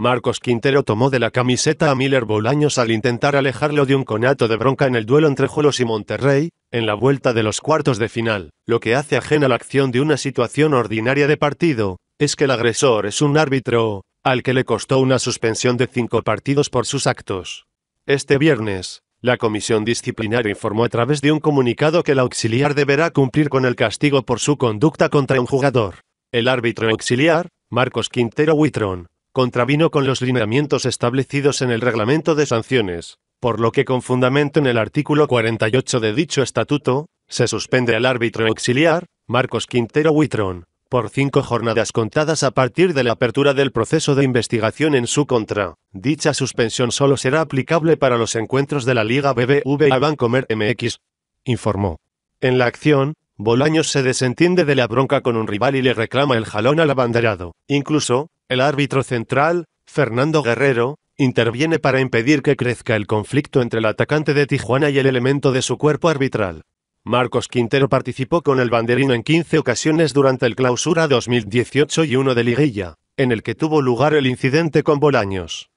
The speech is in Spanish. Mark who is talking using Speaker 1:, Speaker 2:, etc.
Speaker 1: Marcos Quintero tomó de la camiseta a Miller Bolaños al intentar alejarlo de un conato de bronca en el duelo entre Jolos y Monterrey, en la vuelta de los cuartos de final. Lo que hace ajena la acción de una situación ordinaria de partido, es que el agresor es un árbitro, al que le costó una suspensión de cinco partidos por sus actos. Este viernes, la comisión disciplinaria informó a través de un comunicado que el auxiliar deberá cumplir con el castigo por su conducta contra un jugador. El árbitro auxiliar, Marcos Quintero Huitrón, contravino con los lineamientos establecidos en el reglamento de sanciones, por lo que con fundamento en el artículo 48 de dicho estatuto, se suspende al árbitro auxiliar, Marcos Quintero Huitrón, por cinco jornadas contadas a partir de la apertura del proceso de investigación en su contra. Dicha suspensión solo será aplicable para los encuentros de la Liga BBVA Bancomer MX, informó. En la acción, Bolaños se desentiende de la bronca con un rival y le reclama el jalón al abanderado. Incluso, el árbitro central, Fernando Guerrero, interviene para impedir que crezca el conflicto entre el atacante de Tijuana y el elemento de su cuerpo arbitral. Marcos Quintero participó con el banderín en 15 ocasiones durante el clausura 2018 y uno de liguilla, en el que tuvo lugar el incidente con Bolaños.